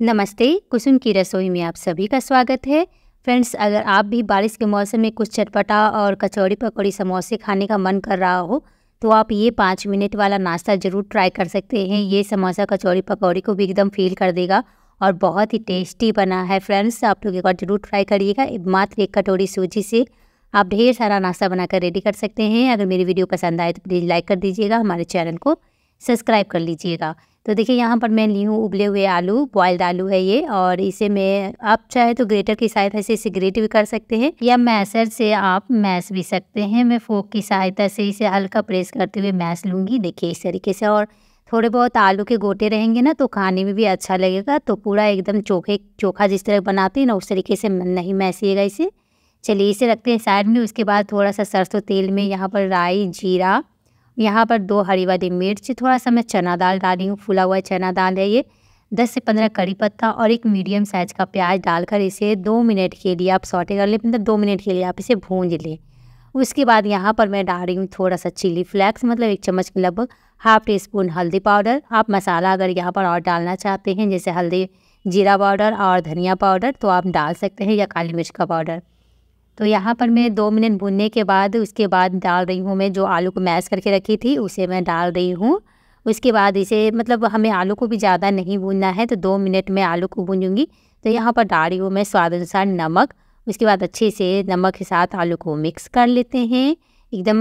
नमस्ते कुसुम की रसोई में आप सभी का स्वागत है फ्रेंड्स अगर आप भी बारिश के मौसम में कुछ चटपटा और कचौड़ी पकौड़ी समोसे खाने का मन कर रहा हो तो आप ये पाँच मिनट वाला नाश्ता ज़रूर ट्राई कर सकते हैं ये समोसा कचौड़ी पकौड़ी को भी एकदम फील कर देगा और बहुत ही टेस्टी बना है फ्रेंड्स आप लोग एक बार ज़रूर ट्राई करिएगा मात्र एक कटोरी सूजी से आप ढेर सारा नाश्ता बनाकर रेडी कर सकते हैं अगर मेरी वीडियो पसंद आए तो प्लीज़ लाइक कर दीजिएगा हमारे चैनल को सब्सक्राइब कर लीजिएगा तो देखिए यहाँ पर मैं ली हूँ उबले हुए आलू बॉयल्ड आलू है ये और इसे मैं आप चाहे तो ग्रेटर की सहायता से इसे ग्रेट भी कर सकते हैं या मैसर से आप मैस भी सकते हैं मैं फोक की सहायता से इसे हल्का प्रेस करते हुए मैस लूँगी देखिए इस तरीके से और थोड़े बहुत आलू के गोटे रहेंगे ना तो खाने में भी अच्छा लगेगा तो पूरा एकदम चोखे चोखा जिस तरह बनाते हैं ना उस तरीके से नहीं मैसीएगा इसे चलिए इसे रखते हैं साइड में उसके बाद थोड़ा सा सरसों तेल में यहाँ पर राई जीरा यहाँ पर दो हरी वाली मिर्च थोड़ा सा मैं चना दाल डाली हूँ फूला हुआ चना दाल है ये दस से पंद्रह करी पत्ता और एक मीडियम साइज़ का प्याज डालकर इसे दो मिनट के लिए आप सौटे कर लें मतलब दो मिनट के लिए आप इसे भूंज लें उसके बाद यहाँ पर मैं डाल रही हूँ थोड़ा सा चिली फ्लेक्स मतलब एक चम्मच के लगभग हाफ टी स्पून हल्दी पाउडर आप मसाला अगर यहाँ पर और डालना चाहते हैं जैसे हल्दी जीरा पाउडर और धनिया पाउडर तो आप डाल सकते हैं या काली मिर्च का पाउडर तो यहाँ पर मैं दो मिनट भूनने के बाद उसके बाद डाल रही हूँ मैं जो आलू को मैश करके रखी थी उसे मैं डाल रही हूँ उसके बाद इसे मतलब हमें आलू को भी ज़्यादा नहीं भूनना है तो दो मिनट में आलू को भूनूंगी तो यहाँ पर डाल रही हूँ मैं स्वाद अनुसार नमक उसके बाद अच्छे से नमक के साथ आलू को मिक्स कर लेते हैं एकदम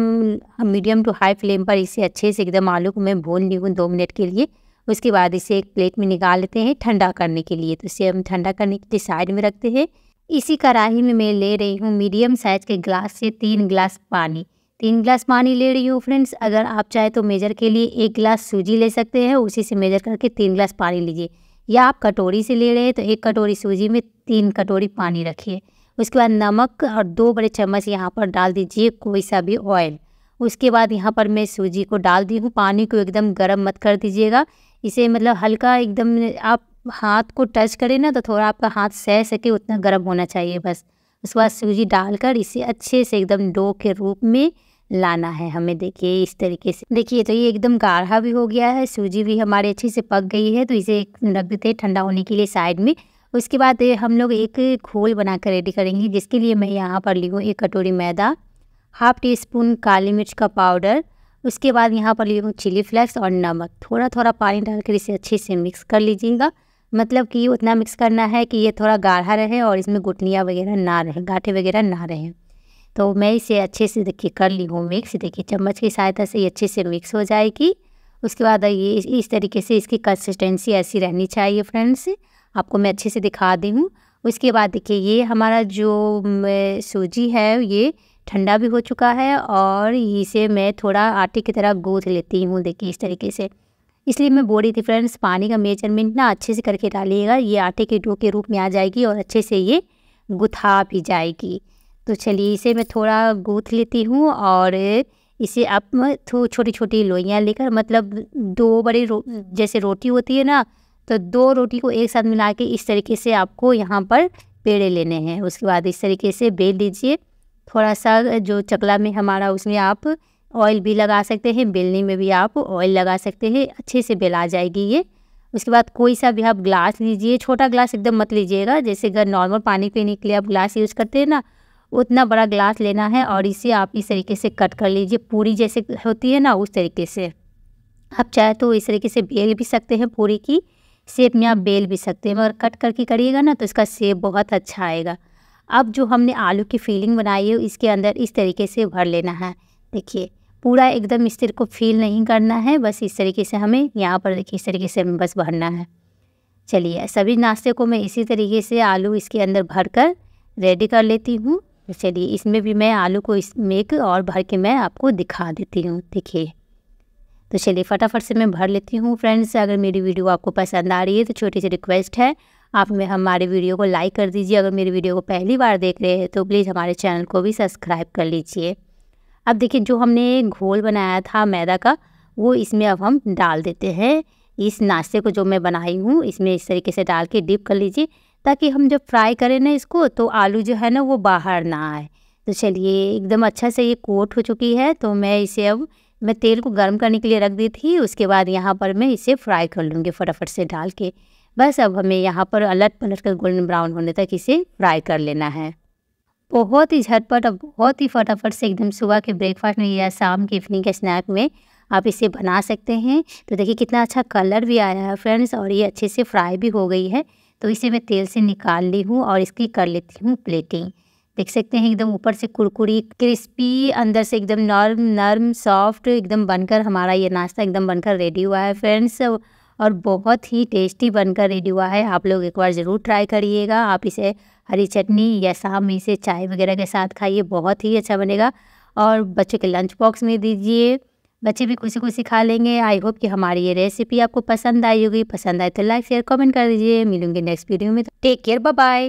मीडियम टू हाई फ्लेम पर इसे अच्छे से एकदम आलू को मैं भून ली हूँ दो मिनट के लिए उसके बाद इसे एक प्लेट में निकाल लेते हैं ठंडा करने के लिए तो इसे हम ठंडा करने के लिए साइड में रखते हैं इसी कढ़ाही में मैं ले रही हूँ मीडियम साइज़ के ग्लास से तीन ग्लास पानी तीन ग्लास पानी ले रही हूँ फ्रेंड्स अगर आप चाहे तो मेजर के लिए एक ग्लास सूजी ले सकते हैं उसी से मेजर करके तीन ग्लास पानी लीजिए या आप कटोरी से ले रहे हैं तो एक कटोरी सूजी में तीन कटोरी पानी रखिए उसके बाद नमक और दो बड़े चम्मच यहाँ पर डाल दीजिए कोई सा भी ऑयल उसके बाद यहाँ पर मैं सूजी को डाल दी हूँ पानी को एकदम गर्म मत कर दीजिएगा इसे मतलब हल्का एकदम आप हाथ को टच करें ना तो थोड़ा आपका हाथ सह सके उतना गर्म होना चाहिए बस उसके बाद सूजी डालकर इसे अच्छे से एकदम डो के रूप में लाना है हमें देखिए इस तरीके से देखिए तो ये एकदम गाढ़ा भी हो गया है सूजी भी हमारे अच्छे से पक गई है तो इसे रख देते हैं ठंडा होने के लिए साइड में उसके बाद हम लोग एक घोल बना कर रेडी करेंगे जिसके लिए मैं यहाँ पर ली हूँ एक कटोरी मैदा हाफ टी स्पून काली मिर्च का पाउडर उसके बाद यहाँ पर ली हूँ चिली फ्लेक्स और नमक थोड़ा थोड़ा पानी डालकर इसे अच्छे से मिक्स कर लीजिएगा मतलब कि उतना मिक्स करना है कि ये थोड़ा गाढ़ा रहे और इसमें गुटनिया वगैरह ना रहे गाँठे वगैरह ना रहे तो मैं इसे अच्छे से देखिए कर ली हूँ मिक्स देखिए चम्मच की सहायता से ये अच्छे से मिक्स हो जाएगी उसके बाद ये इस तरीके से इसकी कंसिस्टेंसी ऐसी रहनी चाहिए फ्रेंड्स आपको मैं अच्छे से दिखा दी हूँ उसके बाद देखिए ये हमारा जो सूजी है ये ठंडा भी हो चुका है और इसे मैं थोड़ा आटे की तरह गूँथ लेती हूँ देखिए इस तरीके से इसलिए मैं बोल रही थी फ्रेंड्स पानी का मेजरमेंट ना अच्छे से करके डालिएगा ये आटे के डो के रूप में आ जाएगी और अच्छे से ये गुथा भी जाएगी तो चलिए इसे मैं थोड़ा गूथ लेती हूँ और इसे आप छोटी छोटी लोइयाँ लेकर मतलब दो बड़ी रो, जैसे रोटी होती है ना तो दो रोटी को एक साथ मिला के इस तरीके से आपको यहाँ पर पेड़े लेने हैं उसके बाद इस तरीके से बेल लीजिए थोड़ा सा जो चकला में हमारा उसमें आप ऑयल भी लगा सकते हैं बेलने में भी आप ऑयल लगा सकते हैं अच्छे से बेला जाएगी ये उसके बाद कोई सा भी आप ग्लास लीजिए छोटा ग्लास एकदम मत लीजिएगा जैसे अगर नॉर्मल पानी पीने के लिए आप ग्लास यूज़ करते हैं ना उतना बड़ा ग्लास लेना है और इसे आप इस तरीके से कट कर लीजिए पूरी जैसे होती है ना उस तरीके से आप चाहे तो इस तरीके से बेल भी सकते हैं पूरी की शेप में आप बेल भी सकते हैं मगर कट करके करिएगा ना तो इसका शेप बहुत अच्छा आएगा अब जो हमने आलू की फीलिंग बनाई है इसके अंदर इस तरीके से भर लेना है देखिए पूरा एकदम इस को फील नहीं करना है बस इस तरीके से हमें यहाँ पर देखिए इस तरीके से हमें बस भरना है चलिए सभी नाश्ते को मैं इसी तरीके से आलू इसके अंदर भर कर रेडी कर लेती हूँ चलिए इसमें भी मैं आलू को इसमें एक और भर के मैं आपको दिखा देती हूँ देखिए तो चलिए फटाफट से मैं भर लेती हूँ फ्रेंड्स अगर मेरी वीडियो आपको पसंद आ रही है तो छोटी सी रिक्वेस्ट है आप में हमारे वीडियो को लाइक कर दीजिए अगर मेरी वीडियो को पहली बार देख रहे हैं तो प्लीज़ हमारे चैनल को भी सब्सक्राइब कर लीजिए अब देखिए जो हमने घोल बनाया था मैदा का वो इसमें अब हम डाल देते हैं इस नाश्ते को जो मैं बनाई हूँ इसमें इस तरीके से डाल के डिप कर लीजिए ताकि हम जब फ्राई करें ना इसको तो आलू जो है ना वो बाहर ना आए तो चलिए एकदम अच्छा से ये कोट हो चुकी है तो मैं इसे अब मैं तेल को गर्म करने के लिए रख दी थी उसके बाद यहाँ पर मैं इसे फ्राई कर लूँगी फटाफट से डाल के बस अब हमें यहाँ पर अलट पलट कर गोल्डन ब्राउन होने तक इसे फ्राई कर लेना है बहुत ही झटपट और बहुत ही फटाफट से एकदम सुबह के ब्रेकफास्ट में या शाम के इवनिंग के स्नैक में आप इसे बना सकते हैं तो देखिए कितना अच्छा कलर भी आया है फ्रेंड्स और ये अच्छे से फ्राई भी हो गई है तो इसे मैं तेल से निकाल ली हूँ और इसकी कर लेती हूँ प्लेटिंग देख सकते हैं एकदम ऊपर से कुरकुरी क्रिस्पी अंदर से एकदम नर्म नर्म सॉफ्ट एकदम बनकर हमारा ये नाश्ता एकदम बनकर रेडी हुआ है फ्रेंड्स और बहुत ही टेस्टी बनकर रेडी हुआ है आप लोग एक बार ज़रूर ट्राई करिएगा आप इसे हरी चटनी या शाम में इसे चाय वगैरह के साथ खाइए बहुत ही अच्छा बनेगा और बच्चों के लंच बॉक्स में दीजिए बच्चे भी खुशी खुशी खा लेंगे आई होप कि हमारी ये रेसिपी आपको पसंद आई होगी पसंद आए तो लाइक शेयर कमेंट कर दीजिए मिलूंगे नेक्स्ट वीडियो में टेक केयर बाय